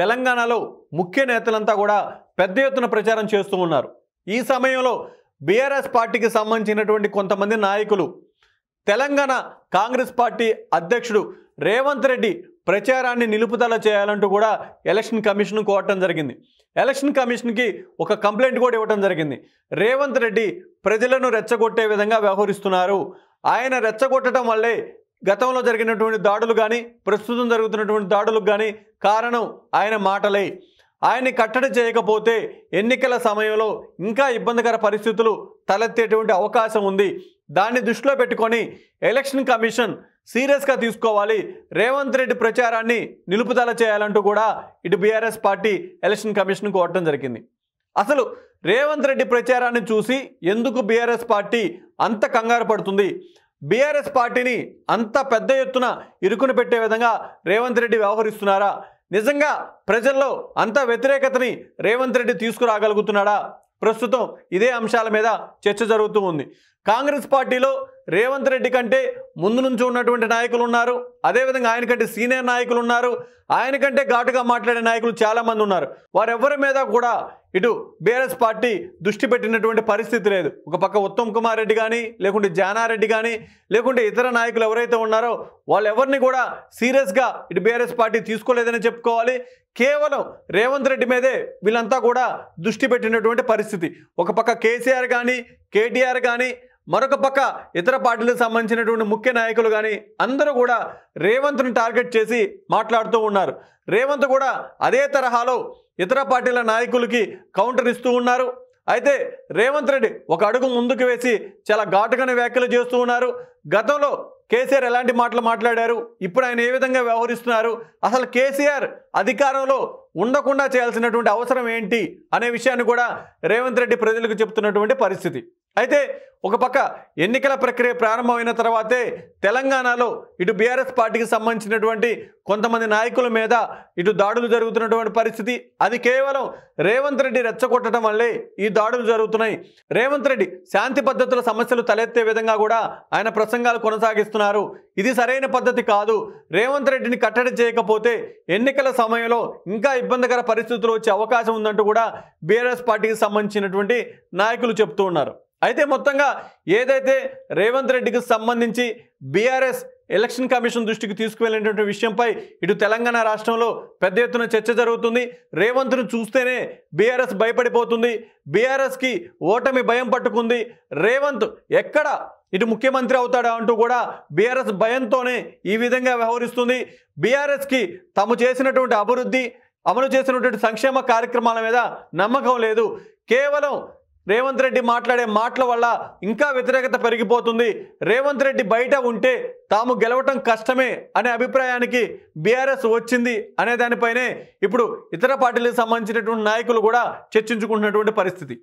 తెలంగాణలో ముఖ్య నేతలంతా కూడా పెద్ద ఎత్తున ప్రచారం చేస్తూ ఉన్నారు ఈ సమయంలో బీఆర్ఎస్ పార్టీకి సంబంధించినటువంటి కొంతమంది నాయకులు తెలంగాణ కాంగ్రెస్ పార్టీ అధ్యక్షుడు రేవంత్ రెడ్డి ప్రచారాన్ని నిలుపుదల చేయాలంటూ కూడా ఎలక్షన్ కమిషన్ కోరటం జరిగింది ఎలక్షన్ కమిషన్కి ఒక కంప్లైంట్ కూడా ఇవ్వటం జరిగింది రేవంత్ రెడ్డి ప్రజలను రెచ్చగొట్టే విధంగా వ్యవహరిస్తున్నారు ఆయన రెచ్చగొట్టడం వల్లే గతంలో జరిగినటువంటి దాడులు కానీ ప్రస్తుతం జరుగుతున్నటువంటి దాడులకు కానీ కారణం ఆయన మాటలే ఆయన్ని కట్టడి చేయకపోతే ఎన్నికల సమయంలో ఇంకా ఇబ్బందికర పరిస్థితులు తలెత్తేటువంటి అవకాశం ఉంది దాన్ని దృష్టిలో పెట్టుకొని ఎలక్షన్ కమిషన్ సీరియస్గా తీసుకోవాలి రేవంత్ రెడ్డి ప్రచారాన్ని నిలుపుదల చేయాలంటూ కూడా ఇటు బీఆర్ఎస్ పార్టీ ఎలక్షన్ కమిషన్ కోరటం జరిగింది అసలు రేవంత్ రెడ్డి ప్రచారాన్ని చూసి ఎందుకు బీఆర్ఎస్ పార్టీ అంత కంగారు పడుతుంది బీఆర్ఎస్ పార్టీని అంత పెద్ద ఎత్తున ఇరుకును పెట్టే విధంగా రేవంత్ రెడ్డి వ్యవహరిస్తున్నారా నిజంగా ప్రజల్లో అంత వ్యతిరేకతని రేవంత్ రెడ్డి తీసుకురాగలుగుతున్నాడా ప్రస్తుతం ఇదే అంశాల మీద చర్చ జరుగుతూ ఉంది కాంగ్రెస్ పార్టీలో రేవంత్ రెడ్డి కంటే ముందు నుంచి ఉన్నటువంటి నాయకులు ఉన్నారు అదేవిధంగా ఆయన కంటే సీనియర్ నాయకులు ఉన్నారు ఆయన కంటే ఘాటుగా మాట్లాడే నాయకులు చాలామంది ఉన్నారు వారెవరి మీద కూడా ఇటు బీఆర్ఎస్ పార్టీ దృష్టి పెట్టినటువంటి పరిస్థితి లేదు ఒక పక్క ఉత్తమ్ కుమార్ రెడ్డి కానీ లేకుంటే జానారెడ్డి కానీ లేకుంటే ఇతర నాయకులు ఎవరైతే ఉన్నారో వాళ్ళు ఎవరిని కూడా సీరియస్గా ఇటు బీఆర్ఎస్ పార్టీ తీసుకోలేదని చెప్పుకోవాలి కేవలం రేవంత్ రెడ్డి మీదే వీళ్ళంతా కూడా దృష్టి పెట్టినటువంటి పరిస్థితి ఒక పక్క కేసీఆర్ కానీ కేటీఆర్ కానీ మరొక పక్క ఇతర పార్టీలకు సంబంధించినటువంటి ముఖ్య నాయకులు కానీ అందరూ కూడా రేవంత్ను టార్గెట్ చేసి మాట్లాడుతూ ఉన్నారు రేవంత్ కూడా అదే తరహాలో ఇతర పార్టీల నాయకులకి కౌంటర్ ఇస్తూ ఉన్నారు అయితే రేవంత్ రెడ్డి ఒక అడుగు ముందుకు వేసి చాలా ఘాటుగానే వ్యాఖ్యలు చేస్తూ ఉన్నారు గతంలో కేసీఆర్ ఎలాంటి మాటలు మాట్లాడారు ఇప్పుడు ఆయన ఏ విధంగా వ్యవహరిస్తున్నారు అసలు కేసీఆర్ అధికారంలో ఉండకుండా చేయాల్సినటువంటి అవసరం ఏంటి అనే విషయాన్ని కూడా రేవంత్ రెడ్డి ప్రజలకు చెప్తున్నటువంటి పరిస్థితి అయితే ఒక పక్క ఎన్నికల ప్రక్రియ ప్రారంభమైన తర్వాతే తెలంగాణలో ఇటు బీఆర్ఎస్ పార్టీకి సంబంధించినటువంటి కొంతమంది నాయకుల మీద ఇటు దాడులు జరుగుతున్నటువంటి పరిస్థితి అది కేవలం రేవంత్ రెడ్డి రెచ్చగొట్టడం వల్లే ఈ దాడులు జరుగుతున్నాయి రేవంత్ రెడ్డి శాంతి పద్ధతుల సమస్యలు తలెత్తే విధంగా కూడా ఆయన ప్రసంగాలు కొనసాగిస్తున్నారు ఇది సరైన పద్ధతి కాదు రేవంత్ రెడ్డిని కట్టడి చేయకపోతే ఎన్నికల సమయంలో ఇంకా ఇబ్బందికర పరిస్థితులు వచ్చే అవకాశం ఉందంటూ కూడా బీఆర్ఎస్ పార్టీకి సంబంధించినటువంటి నాయకులు చెప్తూ ఉన్నారు అయితే మొత్తంగా ఏదైతే రేవంత్ రెడ్డికి సంబంధించి బీఆర్ఎస్ ఎలక్షన్ కమిషన్ దృష్టికి తీసుకువెళ్ళినటువంటి విషయంపై ఇటు తెలంగాణ రాష్ట్రంలో పెద్ద ఎత్తున చర్చ జరుగుతుంది రేవంత్ను చూస్తేనే బీఆర్ఎస్ భయపడిపోతుంది బీఆర్ఎస్కి ఓటమి భయం పట్టుకుంది రేవంత్ ఎక్కడ ఇటు ముఖ్యమంత్రి అవుతాడా అంటూ కూడా బీఆర్ఎస్ భయంతోనే ఈ విధంగా వ్యవహరిస్తుంది బీఆర్ఎస్కి తాము చేసినటువంటి అభివృద్ధి అమలు చేసినటువంటి సంక్షేమ కార్యక్రమాల మీద నమ్మకం లేదు కేవలం రేవంత్ రెడ్డి మాట్లాడే మాటల వల్ల ఇంకా వ్యతిరేకత పెరిగిపోతుంది రేవంత్ రెడ్డి బయట ఉంటే తాము గెలవటం కష్టమే అనే అభిప్రాయానికి బీఆర్ఎస్ వచ్చింది అనే దానిపైనే ఇప్పుడు ఇతర పార్టీలకు సంబంధించినటువంటి నాయకులు కూడా చర్చించుకుంటున్నటువంటి పరిస్థితి